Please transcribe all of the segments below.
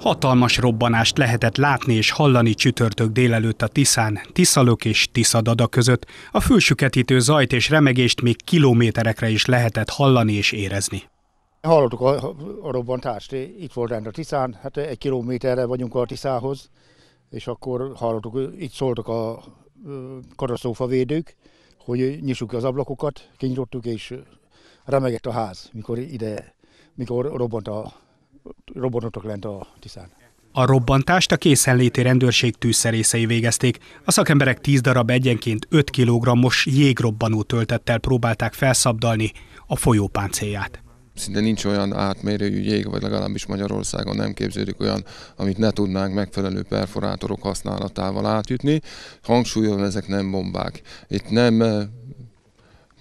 Hatalmas robbanást lehetett látni és hallani csütörtök délelőtt a Tiszán, Tiszalök és Tiszadada között. A fülsüketítő zajt és remegést még kilométerekre is lehetett hallani és érezni. Hallottuk a, a robbantást, itt volt rend a Tiszán, hát egy kilométerre vagyunk a Tiszához, és akkor hallottuk, itt szóltak a katasztrófavédők, hogy nyissuk az ablakokat, kinyitottuk, és remegett a ház, mikor ide, mikor robbant a robbanottak lent a Tiszán. A robbantást a készenléti rendőrség tűzszerészei végezték. A szakemberek 10 darab egyenként 5 kg-os jégrobbanó töltettel próbálták felszabdalni a folyópáncélját. Szinte nincs olyan átmérőjű jég, vagy legalábbis Magyarországon nem képződik olyan, amit ne tudnánk megfelelő perforátorok használatával átütni. Hangsúlyozom, ezek nem bombák. Itt nem eh,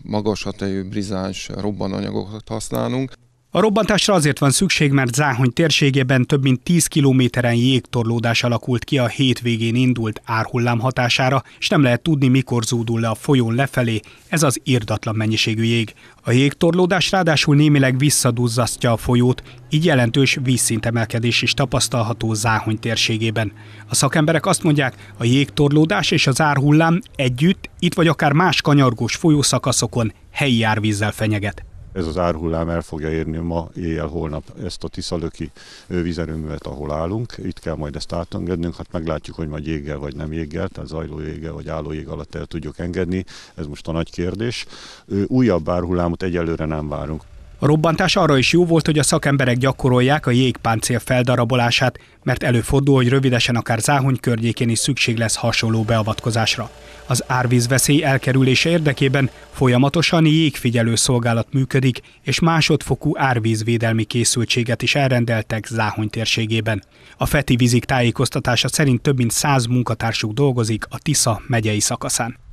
magas hatályú brizáns robbananyagokat használunk. A robbantásra azért van szükség, mert Záhony térségében több mint 10 kilométeren jégtorlódás alakult ki a hétvégén indult árhullám hatására, és nem lehet tudni, mikor zúdul le a folyón lefelé, ez az irdatlan mennyiségű jég. A jégtorlódás ráadásul némileg visszaduzzasztja a folyót, így jelentős vízszintemelkedés is tapasztalható Záhony térségében. A szakemberek azt mondják, a jégtorlódás és az árhullám együtt, itt vagy akár más kanyargós folyószakaszokon helyi árvízzel fenyeget ez az árhullám el fogja érni ma éjjel-holnap ezt a Tiszalöki vízerőművet, ahol állunk. Itt kell majd ezt átengednünk, hát meglátjuk, hogy majd jéggel vagy nem jéggel, tehát zajló jéggel vagy álló jég alatt el tudjuk engedni. Ez most a nagy kérdés. Újabb árhullámot egyelőre nem várunk. A robbantás arra is jó volt, hogy a szakemberek gyakorolják a jégpáncél feldarabolását, mert előfordul, hogy rövidesen akár záhony környékén is szükség lesz hasonló beavatkozásra. Az árvízveszély elkerülése érdekében folyamatosan jégfigyelő szolgálat működik, és másodfokú árvízvédelmi készültséget is elrendeltek Záhony térségében. A Feti vízik tájékoztatása szerint több mint száz munkatársuk dolgozik a Tisza megyei szakaszán.